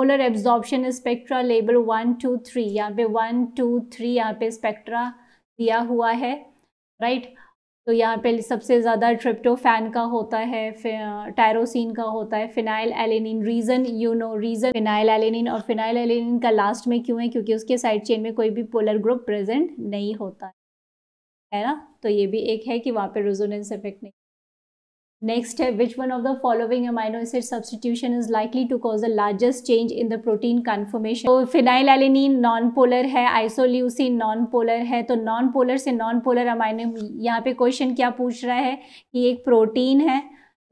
Molar absorption spectra label one two three यहाँ पे one two three यहाँ पे स्पेक्ट्रा दिया हुआ है राइट right? तो यहाँ पे सबसे ज़्यादा ट्रिप्टोफैन का होता है टायरोसिन का होता है phenylalanine reason you know reason phenylalanine और फिनाइल एलिनिन का लास्ट में क्यों है क्योंकि उसके साइड चेन में कोई भी पोलर ग्रुप प्रेजेंट नहीं होता है ना तो ये भी एक है कि वहाँ पे रिजोनेंस इफेक्ट नहीं नेक्स्ट है which one of the following amino acid substitution is likely to cause the largest change in the protein conformation? तो फिनाइलैलिनीन नॉन पोलर है आइसोल्यूसिन नॉन पोलर है तो नॉन पोलर से नॉन पोलर अमाइनो यहाँ पे question क्या पूछ रहा है कि एक प्रोटीन है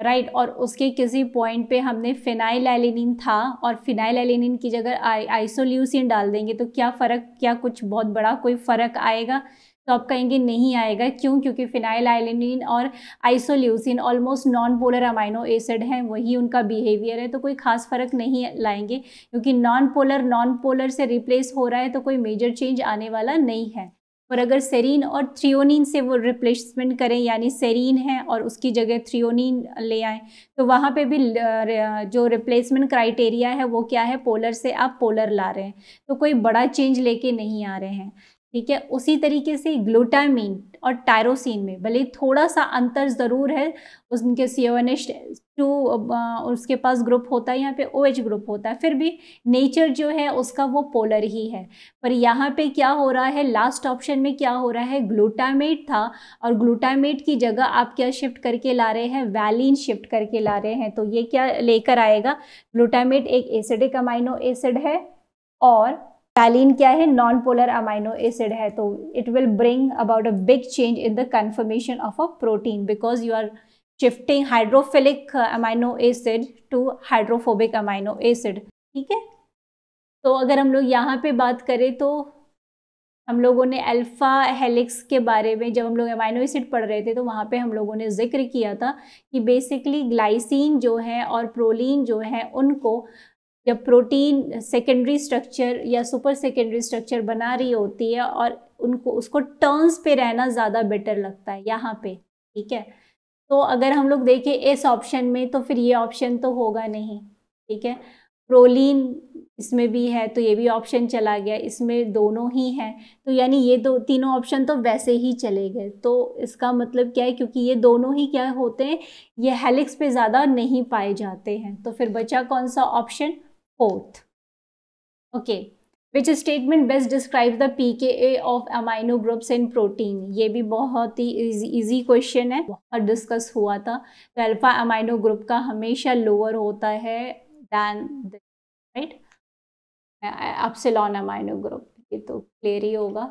राइट right, और उसके किसी पॉइंट पे हमने फिनाइल एलिनिन था और फिनाइल एलिनिन की जगह आइसोल्यूसिन डाल देंगे तो क्या फ़र्क क्या कुछ बहुत बड़ा कोई फ़र्क आएगा तो आप कहेंगे नहीं आएगा क्यों क्योंकि फिनाइल आइलिन और isoleucine almost non polar amino acid हैं वही उनका बिहेवियर है तो कोई खास फ़र्क नहीं लाएंगे क्योंकि नॉन पोलर नॉन पोलर से रिप्लेस हो रहा है तो कोई मेजर चेंज आने वाला नहीं है और अगर सेरीन और थ्रियोनिन से वो रिप्लेसमेंट करें यानी सेरीन है और उसकी जगह थ्रियोनिन ले आएँ तो वहाँ पे भी जो रिप्लेसमेंट क्राइटेरिया है वो क्या है पोलर से आप पोलर ला रहे हैं तो कोई बड़ा चेंज लेके नहीं आ रहे हैं ठीक है उसी तरीके से ग्लूटामीन और टायरोसिन में भले थोड़ा सा अंतर ज़रूर है उनके C O N H two उसके पास ग्रुप होता है यहाँ पे ओ OH एच ग्रुप होता है फिर भी नेचर जो है उसका वो पोलर ही है पर यहाँ पे क्या हो रहा है लास्ट ऑप्शन में क्या हो रहा है ग्लूटामेट था और ग्लूटामेट की जगह आप क्या शिफ्ट करके ला रहे हैं वैलिन शिफ्ट करके ला रहे हैं तो ये क्या लेकर आएगा ग्लूटामेट एक एसिडिक अमाइनो एसिड है और Valine क्या है नॉन पोलर अमाइनो एसिड है तो it will bring about a big change in the conformation of a protein because you are shifting hydrophilic amino acid to hydrophobic amino acid ठीक है तो अगर हम लोग यहाँ पे बात करें तो हम लोगों ने अल्फ़ा हेलिक्स के बारे में जब हम लोग अमाइनो एसिड पढ़ रहे थे तो वहाँ पे हम लोगों ने जिक्र किया था कि बेसिकली ग्लाइसिन जो है और प्रोलिन जो है उनको जब प्रोटीन सेकेंडरी स्ट्रक्चर या सुपर सेकेंडरी स्ट्रक्चर बना रही होती है और उनको उसको टर्न्स पे रहना ज़्यादा बेटर लगता है यहाँ पे ठीक है तो अगर हम लोग देखें इस ऑप्शन में तो फिर ये ऑप्शन तो होगा नहीं ठीक है प्रोलिन इसमें भी है तो ये भी ऑप्शन चला गया इसमें दोनों ही हैं तो यानी ये दो तीनों ऑप्शन तो वैसे ही चले गए तो इसका मतलब क्या है क्योंकि ये दोनों ही क्या होते हैं ये हेलिक्स पे ज़्यादा नहीं पाए जाते हैं तो फिर बचा कौन सा option fourth. Okay, which statement best describes the pKa of amino groups in protein? ye bhi bahut hi easy question hai बहुत discuss hua tha तो alpha amino group ka hamesha lower hota hai than this, right? epsilon amino group ye to clear hi hoga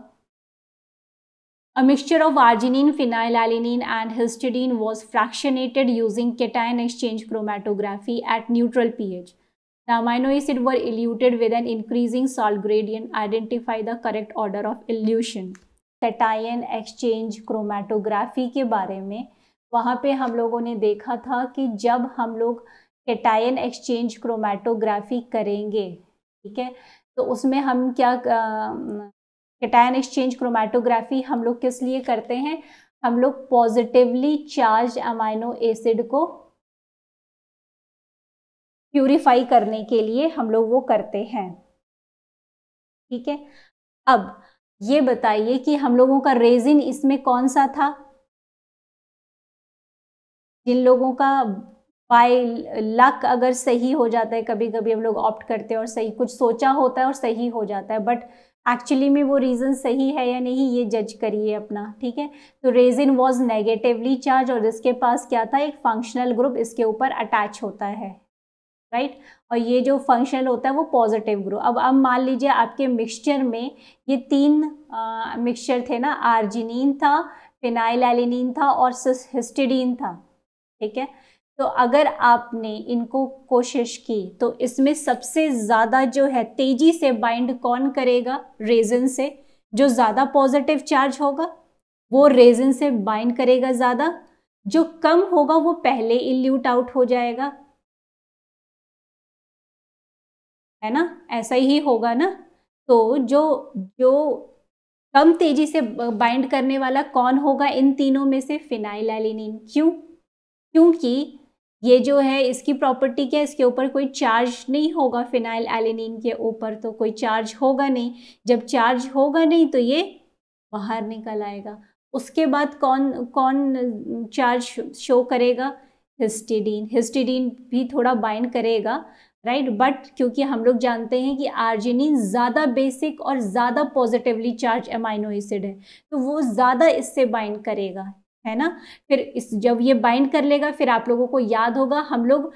A mixture of arginine, phenylalanine and histidine was fractionated using cation exchange chromatography at neutral pH. The amino acid were eluted with an increasing salt gradient. Identify the correct order of elution. Cation exchange chromatography के बारे में वहाँ पे हम लोगों ने देखा था कि जब हम लोग कैटायन एक्सचेंज क्रोमेटोग्राफी करेंगे ठीक है तो उसमें हम क्या कैटायन एक्सचेंज क्रोमेटोग्राफी हम लोग किस लिए करते हैं हम लोग पॉजिटिवली चार्ज अमाइनो एसिड को प्यूरिफाई करने के लिए हम लोग वो करते हैं ठीक है अब ये बताइए कि हम लोगों का रेजिन इसमें कौन सा था जिन लोगों का बाय लक अगर सही हो जाता है कभी कभी हम लोग ऑप्ट करते हैं और सही कुछ सोचा होता है और सही हो जाता है बट एक्चुअली में वो रीज़न सही है या नहीं ये जज करिए अपना ठीक है तो रेजिन वॉज नेगेटिवली चार्ज और इसके पास क्या था एक फंक्शनल ग्रुप इसके ऊपर अटैच होता है राइट right? और ये जो फंक्शन होता है वो पॉजिटिव ग्रो अब अब मान लीजिए आपके मिक्सचर में ये तीन मिक्सचर थे ना आर्जिनिन था फिनाइल एलिनिन था और हिस्टिडीन था ठीक है तो अगर आपने इनको कोशिश की तो इसमें सबसे ज़्यादा जो है तेज़ी से बाइंड कौन करेगा रेजन से जो ज़्यादा पॉजिटिव चार्ज होगा वो रेजन से बाइंड करेगा ज़्यादा जो कम होगा वो पहले इल्यूट आउट हो जाएगा है ना ऐसा ही होगा ना तो जो जो कम तेजी से बाइंड करने वाला कौन होगा इन तीनों में से फिनाइल एलिनिन क्यों क्योंकि ये जो है इसकी प्रॉपर्टी क्या है इसके ऊपर कोई चार्ज नहीं होगा फिनाइल एलिनिन के ऊपर तो कोई चार्ज होगा नहीं जब चार्ज होगा नहीं तो ये बाहर निकल आएगा उसके बाद कौन कौन चार्ज शो करेगा हिस्टिडीन हिस्टिडीन भी थोड़ा बाइंड करेगा राइट right? बट क्योंकि हम लोग जानते हैं कि आर्जिनिन ज़्यादा बेसिक और ज़्यादा पॉजिटिवली चार्ज एमाइनो एसिड है तो वो ज़्यादा इससे बाइंड करेगा है ना फिर इस जब ये बाइंड कर लेगा फिर आप लोगों को याद होगा हम लोग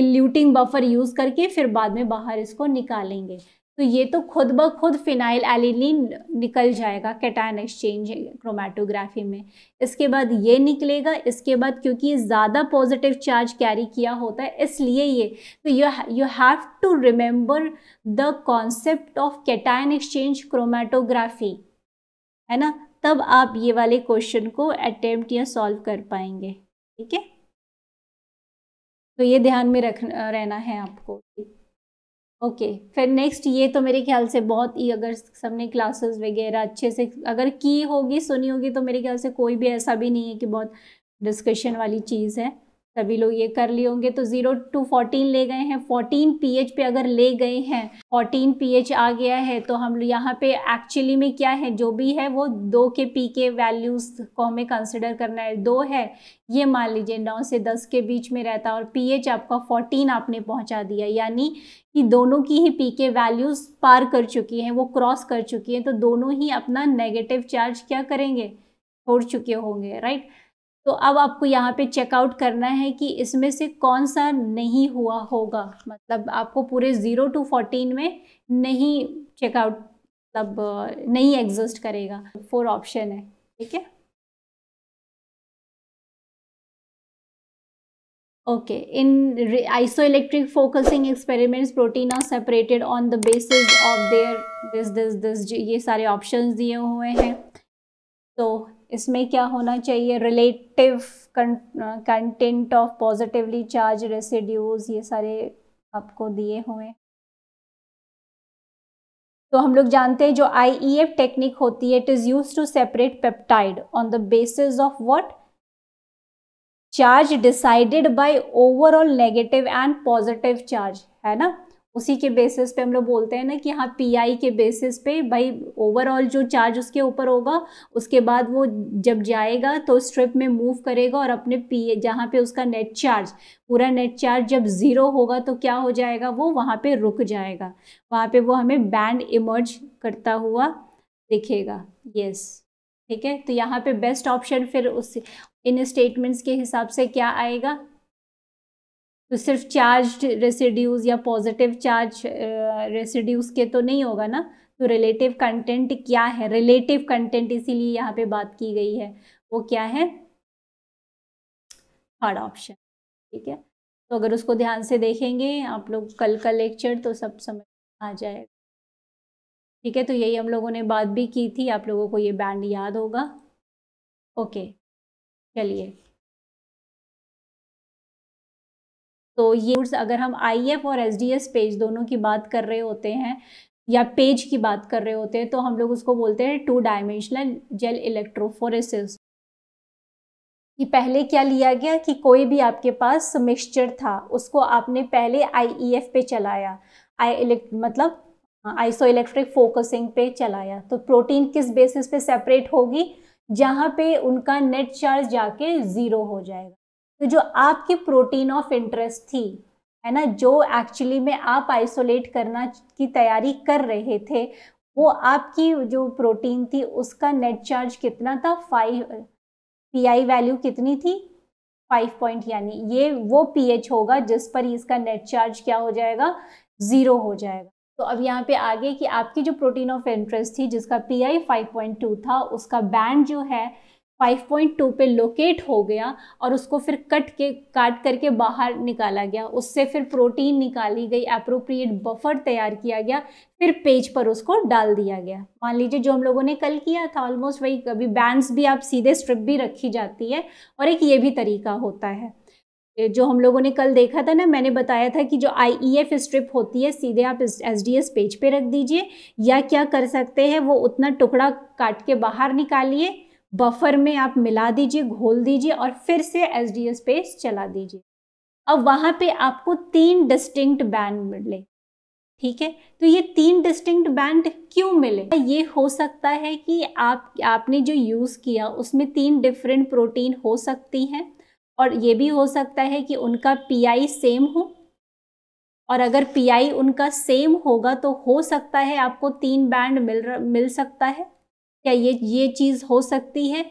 इल्यूटिंग बफर यूज़ करके फिर बाद में बाहर इसको निकालेंगे तो ये तो खुद ब खुद फिनाइल एलिलीन निकल जाएगा कैटायन एक्सचेंज क्रोमेटोग्राफी में इसके बाद ये निकलेगा इसके बाद क्योंकि ज़्यादा पॉजिटिव चार्ज कैरी किया होता है इसलिए ये तो you you have to remember the concept of cation exchange chromatography है ना तब आप ये वाले क्वेश्चन को अटैम्प्ट या सॉल्व कर पाएंगे ठीक है तो ये ध्यान में रख रहना है आपको ओके okay, फिर नेक्स्ट ये तो मेरे ख्याल से बहुत ही अगर सबने क्लासेस वगैरह अच्छे से अगर की होगी सुनी होगी तो मेरे ख्याल से कोई भी ऐसा भी नहीं है कि बहुत डिस्कशन वाली चीज़ है सभी लोग ये कर लिए होंगे तो ज़ीरो टू फोर्टीन ले गए हैं फोर्टीन पीएच पे अगर ले गए हैं फोर्टीन पीएच आ गया है तो हम यहाँ पे एक्चुअली में क्या है जो भी है वो दो के पी के वैल्यूज़ को हमें कंसिडर करना है दो है ये मान लीजिए नौ से दस के बीच में रहता है और पीएच आपका फोर्टीन आपने पहुँचा दिया यानी कि दोनों की ही पी के वैल्यूज़ पार कर चुकी हैं वो क्रॉस कर चुकी हैं तो दोनों ही अपना नेगेटिव चार्ज क्या करेंगे छोड़ चुके होंगे राइट तो अब आपको यहाँ पे चेकआउट करना है कि इसमें से कौन सा नहीं हुआ होगा मतलब आपको पूरे ज़ीरो टू फोर्टीन में नहीं चेकआउट मतलब नहीं एग्जिस्ट करेगा फोर ऑप्शन है ठीक है okay in isoelectric focusing experiments protein are separated on the basis of their this this this ये सारे ऑप्शंस दिए हुए हैं तो इसमें क्या होना चाहिए relative content of positively charge residues ये सारे आपको दिए हुए तो हम लोग जानते हैं जो आई टेक्निक e होती है it is use to separate peptide on the basis of what charge decided by overall negative and positive charge है ना उसी के बेसिस पे हम लोग बोलते हैं ना कि हाँ पीआई के बेसिस पे भाई ओवरऑल जो चार्ज उसके ऊपर होगा उसके बाद वो जब जाएगा तो स्ट्रिप में मूव करेगा और अपने पी जहाँ पे उसका नेट चार्ज पूरा नेट चार्ज जब ज़ीरो होगा तो क्या हो जाएगा वो वहाँ पे रुक जाएगा वहाँ पे वो हमें बैंड इमर्ज करता हुआ दिखेगा यस ठीक है तो यहाँ पे बेस्ट ऑप्शन फिर उस इन स्टेटमेंट्स के हिसाब से क्या आएगा तो सिर्फ चार्ज रेसिड्यूज या पॉजिटिव चार्ज रेसिड्यूज के तो नहीं होगा ना तो रिलेटिव कंटेंट क्या है रिलेटिव कंटेंट इसीलिए यहाँ पे बात की गई है वो क्या है थर्ड ऑप्शन ठीक है तो अगर उसको ध्यान से देखेंगे आप लोग कल का लेक्चर तो सब समझ आ जाएगा ठीक है तो यही हम लोगों ने बात भी की थी आप लोगों को ये बैंड याद होगा ओके चलिए तो ये अगर हम आई और एस पेज दोनों की बात कर रहे होते हैं या पेज की बात कर रहे होते हैं तो हम लोग उसको बोलते हैं टू डायमेंशनल जेल इलेक्ट्रोफोरेसिस कि पहले क्या लिया गया कि कोई भी आपके पास मिक्सचर था उसको आपने पहले एफ e पे चलाया आई इलेक्ट मतलब आइसो इलेक्ट्रिक फोकसिंग पे चलाया तो प्रोटीन किस बेसिस पे सेपरेट होगी जहाँ पे उनका नेट चार्ज जाके ज़ीरो हो जाएगा तो जो आपकी प्रोटीन ऑफ इंटरेस्ट थी है ना जो एक्चुअली में आप आइसोलेट करना की तैयारी कर रहे थे वो आपकी जो प्रोटीन थी उसका नेट चार्ज कितना था फाइव पी आई वैल्यू कितनी थी फाइव पॉइंट यानी ये वो पी एच होगा जिस पर इसका नेट चार्ज क्या हो जाएगा ज़ीरो हो जाएगा तो अब यहाँ पे आगे कि आपकी जो प्रोटीन ऑफ इंटरेस्ट थी जिसका P I five point two था उसका बैंड जो है 5.2 पे लोकेट हो गया और उसको फिर कट के काट करके बाहर निकाला गया उससे फिर प्रोटीन निकाली गई अप्रोप्रिएट बफर तैयार किया गया फिर पेज पर उसको डाल दिया गया मान लीजिए जो हम लोगों ने कल किया था ऑलमोस्ट वही कभी बैंड्स भी आप सीधे स्ट्रिप भी रखी जाती है और एक ये भी तरीका होता है जो हम लोगों ने कल देखा था ना मैंने बताया था कि जो आई स्ट्रिप e होती है सीधे आप एस डी पेज पे रख दीजिए या क्या कर सकते हैं वो उतना टुकड़ा काट के बाहर निकालिए बफर में आप मिला दीजिए घोल दीजिए और फिर से एस डी एस पे चला दीजिए अब वहाँ पे आपको तीन डिस्टिंक्ट बैंड मिले ठीक है तो ये तीन डिस्टिंक्ट बैंड क्यों मिले ये हो सकता है कि आप आपने जो यूज़ किया उसमें तीन डिफरेंट प्रोटीन हो सकती हैं और ये भी हो सकता है कि उनका पीआई सेम हो और अगर पीआई उनका सेम होगा तो हो सकता है आपको तीन बैंड मिल मिल सकता है क्या ये ये चीज़ हो सकती है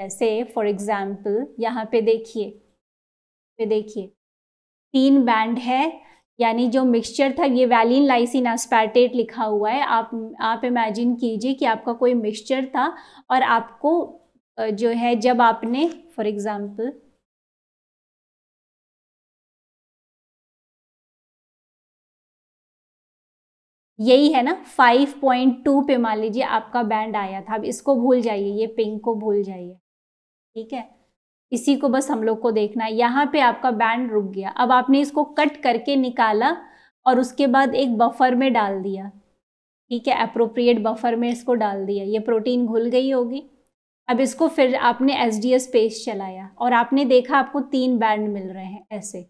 जैसे फॉर एग्ज़ाम्पल यहाँ पे देखिए पे देखिए तीन बैंड है यानी जो मिक्सचर था ये वैलिन लाइसिन एस्पैटेट लिखा हुआ है आप आप इमेजिन कीजिए कि आपका कोई मिक्सचर था और आपको जो है जब आपने फॉर एग्ज़ाम्पल यही है ना 5.2 पे मान लीजिए आपका बैंड आया था अब इसको भूल जाइए ये पिंक को भूल जाइए ठीक है इसी को बस हम लोग को देखना है यहाँ पे आपका बैंड रुक गया अब आपने इसको कट करके निकाला और उसके बाद एक बफर में डाल दिया ठीक है अप्रोप्रिएट बफर में इसको डाल दिया ये प्रोटीन घुल गई होगी अब इसको फिर आपने एस डी एस पेज चलाया और आपने देखा आपको तीन बैंड मिल रहे हैं ऐसे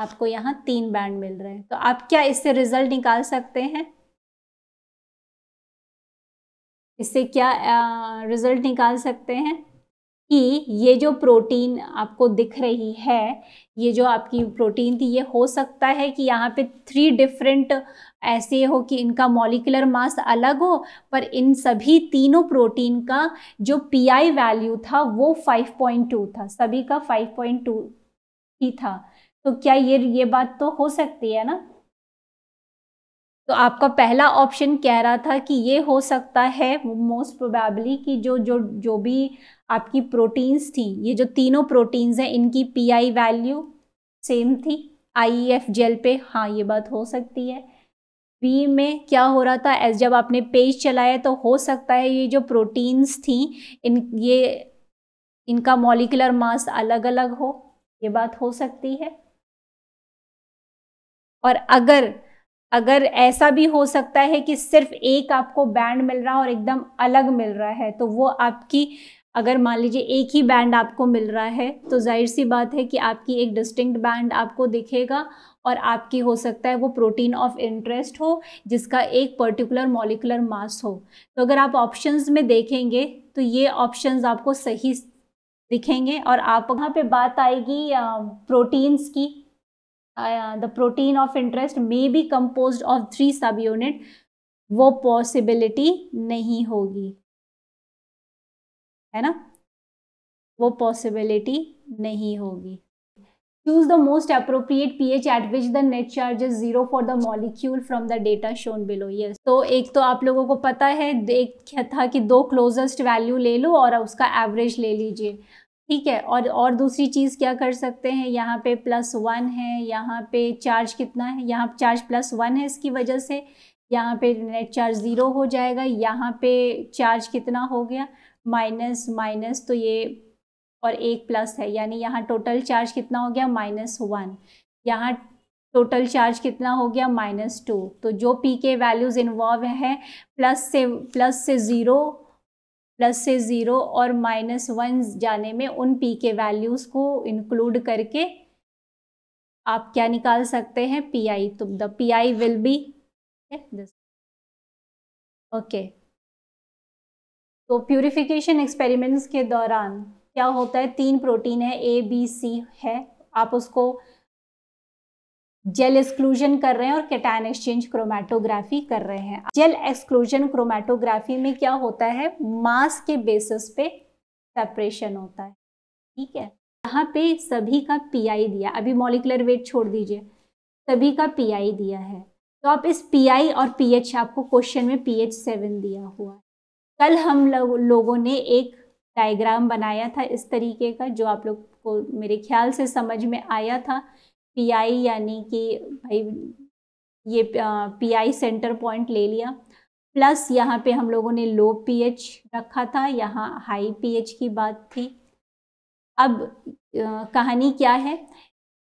आपको यहाँ तीन बैंड मिल रहे हैं तो आप क्या इससे रिजल्ट निकाल सकते हैं इससे क्या रिजल्ट निकाल सकते हैं कि ये जो प्रोटीन आपको दिख रही है ये जो आपकी प्रोटीन थी ये हो सकता है कि यहाँ पे थ्री डिफरेंट ऐसे हो कि इनका मॉलिकुलर मास अलग हो पर इन सभी तीनों प्रोटीन का जो पीआई वैल्यू था वो 5.2 था सभी का 5.2 ही था तो क्या ये ये बात तो हो सकती है ना तो आपका पहला ऑप्शन कह रहा था कि ये हो सकता है मोस्ट प्रोबेबली कि जो जो जो भी आपकी प्रोटीन्स थी ये जो तीनों प्रोटीन्स हैं इनकी पीआई वैल्यू सेम थी आई एफ जेल पे हाँ ये बात हो सकती है बी में क्या हो रहा था एस जब आपने पेज चलाया तो हो सकता है ये जो प्रोटीन्स थी इन ये इनका मॉलिकुलर मास अलग अलग हो ये बात हो सकती है और अगर अगर ऐसा भी हो सकता है कि सिर्फ एक आपको बैंड मिल रहा है और एकदम अलग मिल रहा है तो वो आपकी अगर मान लीजिए एक ही बैंड आपको मिल रहा है तो जाहिर सी बात है कि आपकी एक डिस्टिंक्ट बैंड आपको दिखेगा और आपकी हो सकता है वो प्रोटीन ऑफ इंटरेस्ट हो जिसका एक पर्टिकुलर मॉलिकुलर मास हो तो अगर आप ऑप्शंस में देखेंगे तो ये ऑप्शंस आपको सही दिखेंगे और आप वहाँ पे बात आएगी प्रोटीन्स की the protein of interest may be compose of three subunit वो पॉसिबिलिटी नहीं होगी है ना वो पॉसिबिलिटी नहीं होगी choose the most appropriate P H at which the net charge is zero for the molecule from the data shown below ये तो एक तो आप लोगों को पता है एक था कि दो क्लोजेस्ट वैल्यू ले लो और उसका एवरेज ले लीजिए ठीक है और और दूसरी चीज़ क्या कर सकते हैं यहाँ पे प्लस वन है यहाँ पे चार्ज कितना है यहाँ चार्ज प्लस वन है इसकी वजह से यहाँ पे नेट चार्ज ज़ीरो हो जाएगा यहाँ पे चार्ज कितना हो गया माइनस माइनस तो ये और एक प्लस है यानी यहाँ टोटल चार्ज कितना हो गया माइनस वन यहाँ टोटल चार्ज कितना हो गया माइनस टू तो जो पी के वैल्यूज़ इन्वॉल्व है प्लस से प्लस से ज़ीरो प्लस से ज़ीरो और माइनस वन जाने में उन पी के वैल्यूज़ को इंक्लूड करके आप क्या निकाल सकते हैं पी आई तो the P I will be this okay तो प्यूरिफिकेशन एक्सपेरिमेंट्स के दौरान क्या होता है तीन प्रोटीन है ए बी सी है आप उसको जेल एक्सक्लूजन कर रहे हैं और कैटायन एक्सचेंज क्रोमेटोग्राफी कर रहे हैं जेल एक्सक्लूजन क्रोमेटोग्राफी में क्या होता है मास के बेसिस पे सेपरेशन होता है ठीक है यहाँ पे सभी का पीआई दिया अभी मॉलिकुलर वेट छोड़ दीजिए सभी का पीआई दिया है तो आप इस पीआई और पीएच आपको क्वेश्चन में पीएच सेवन दिया हुआ है कल हम लो, लोगों ने एक डायग्राम बनाया था इस तरीके का जो आप लोग को मेरे ख्याल से समझ में आया था पीआई यानी कि भाई ये पीआई सेंटर पॉइंट ले लिया प्लस यहाँ पे हम लोगों ने लो पीएच रखा था यहाँ हाई पीएच की बात थी अब आ, कहानी क्या है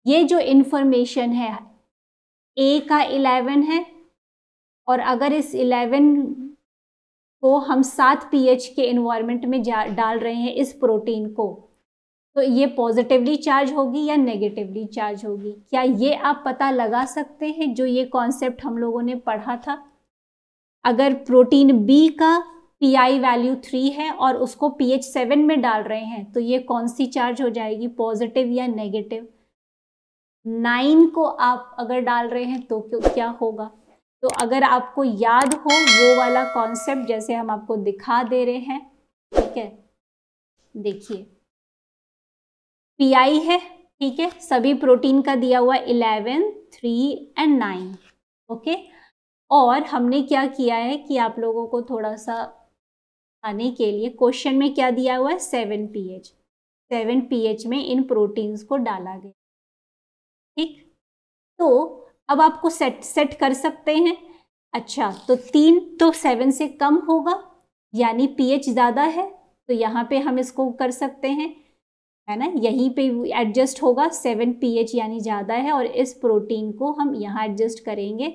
ये जो इन्फॉर्मेशन है ए का इलेवन है और अगर इस इलेवन को हम सात पीएच के इन्वायरमेंट में जा डाल रहे हैं इस प्रोटीन को तो ये पॉजिटिवली चार्ज होगी या नेगेटिवली चार्ज होगी क्या ये आप पता लगा सकते हैं जो ये कॉन्सेप्ट हम लोगों ने पढ़ा था अगर प्रोटीन बी का पी आई वैल्यू थ्री है और उसको पी एच सेवन में डाल रहे हैं तो ये कौन सी चार्ज हो जाएगी पॉजिटिव या नेगेटिव नाइन को आप अगर डाल रहे हैं तो क्या होगा तो अगर आपको याद हो वो वाला कॉन्सेप्ट जैसे हम आपको दिखा दे रहे हैं ठीक है देखिए आई है ठीक है सभी प्रोटीन का दिया हुआ eleven three and nine okay और हमने क्या किया है कि आप लोगों को थोड़ा सा आने के लिए क्वेश्चन में क्या दिया हुआ है seven P H seven P H में इन प्रोटीन्स को डाला गया ठीक तो अब आपको सेट सेट कर सकते हैं अच्छा तो तीन तो सेवन से कम होगा यानी पीएच ज़्यादा है तो यहाँ पे हम इसको कर सकते हैं है ना यहीं पे एडजस्ट होगा सेवन पीएच यानी ज़्यादा है और इस प्रोटीन को हम यहाँ एडजस्ट करेंगे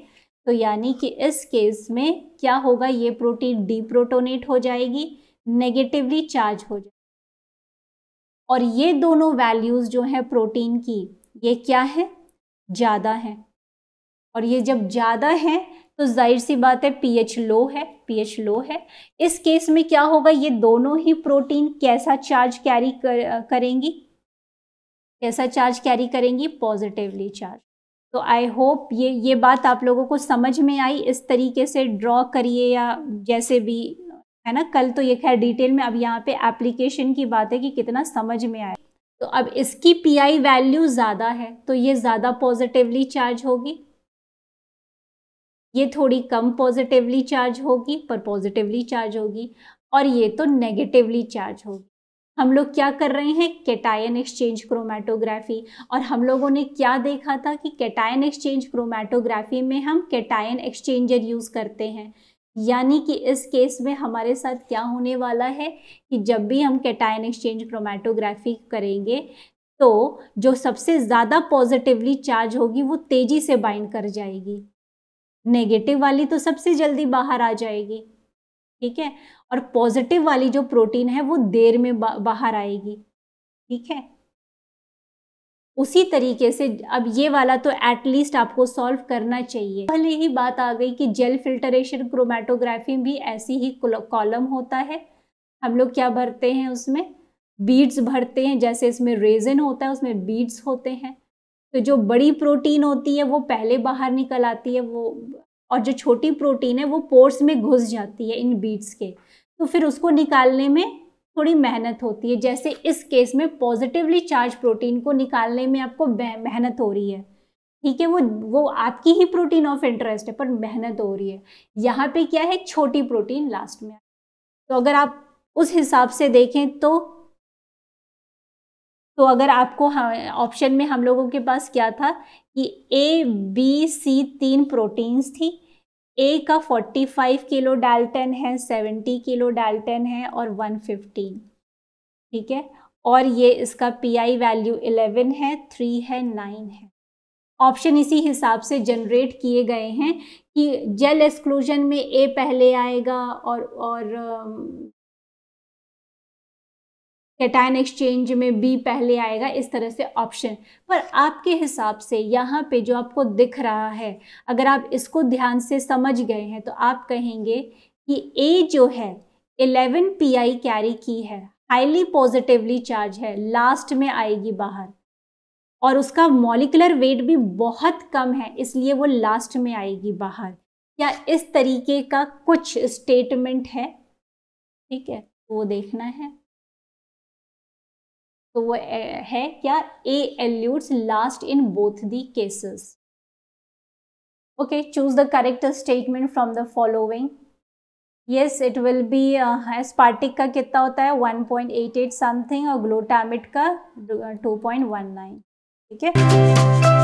तो यानी कि इस केस में क्या होगा ये प्रोटीन डी प्रोटोनेट हो जाएगी नेगेटिवली चार्ज हो जाएगी और ये दोनों वैल्यूज़ जो है प्रोटीन की ये क्या है ज़्यादा है और ये जब ज़्यादा है तो जाहिर सी बात है पीएच लो है पीएच लो है इस केस में क्या होगा ये दोनों ही प्रोटीन कैसा चार्ज कैरी कर, करेंगी कैसा चार्ज कैरी करेंगी पॉजिटिवली चार्ज तो आई होप ये ये बात आप लोगों को समझ में आई इस तरीके से ड्रॉ करिए या जैसे भी है ना कल तो ये खैर डिटेल में अब यहाँ पे एप्लीकेशन की बात है कि कितना समझ में आया तो अब इसकी पीआई वैल्यू ज़्यादा है तो ये ज़्यादा पॉजिटिवली चार्ज होगी ये थोड़ी कम पॉजिटिवली चार्ज होगी पर पॉजिटिवली चार्ज होगी और ये तो नेगेटिवली चार्ज होगी हम लोग क्या कर रहे हैं कैटायन एक्सचेंज क्रोमेटोग्राफी और हम लोगों ने क्या देखा था कि कैटायन एक्सचेंज क्रोमेटोग्राफी में हम कैटायन एक्सचेंजर यूज़ करते हैं यानी कि इस केस में हमारे साथ क्या होने वाला है कि जब भी हम कैटायन एक्सचेंज क्रोमेटोग्राफी करेंगे तो जो सबसे ज़्यादा पॉजिटिवली चार्ज होगी वो तेज़ी से बाइंड कर जाएगी नेगेटिव वाली तो सबसे जल्दी बाहर आ जाएगी ठीक है और पॉजिटिव वाली जो प्रोटीन है वो देर में बा, बाहर आएगी ठीक है उसी तरीके से अब ये वाला तो एटलीस्ट आपको सॉल्व करना चाहिए पहले ही बात आ गई कि जेल फिल्टरेशन क्रोमेटोग्राफी भी ऐसी ही कॉलम होता है हम लोग क्या भरते हैं उसमें बीड्स भरते हैं जैसे इसमें रेजन होता है उसमें बीड्स होते हैं तो जो बड़ी प्रोटीन होती है वो पहले बाहर निकल आती है वो और जो छोटी प्रोटीन है वो पोर्स में घुस जाती है इन बीट्स के तो फिर उसको निकालने में थोड़ी मेहनत होती है जैसे इस केस में पॉजिटिवली चार्ज प्रोटीन को निकालने में आपको मेहनत हो रही है ठीक है वो वो आपकी ही प्रोटीन ऑफ इंटरेस्ट है पर मेहनत हो रही है यहाँ पे क्या है छोटी प्रोटीन लास्ट में तो अगर आप उस हिसाब से देखें तो तो अगर आपको ऑप्शन में हम लोगों के पास क्या था कि ए बी सी तीन प्रोटीन्स थी ए का 45 किलो डाल्टन है 70 किलो डाल्टन है और 115 ठीक है और ये इसका पीआई वैल्यू 11 है 3 है 9 है ऑप्शन इसी हिसाब से जनरेट किए गए हैं कि जेल एक्सक्लूजन में ए पहले आएगा और और um, कैटाइन एक्सचेंज में बी पहले आएगा इस तरह से ऑप्शन पर आपके हिसाब से यहाँ पे जो आपको दिख रहा है अगर आप इसको ध्यान से समझ गए हैं तो आप कहेंगे कि ए जो है 11 पीआई कैरी की है हाईली पॉजिटिवली चार्ज है लास्ट में आएगी बाहर और उसका मॉलिकुलर वेट भी बहुत कम है इसलिए वो लास्ट में आएगी बाहर या इस तरीके का कुछ स्टेटमेंट है ठीक है वो देखना है तो वो है क्या A elutes last in both the cases okay choose the correct statement from the following yes it will be aspartic का कितना होता है 1.88 पॉइंट समथिंग और ग्लोटामिट का 2.19 uh, ठीक है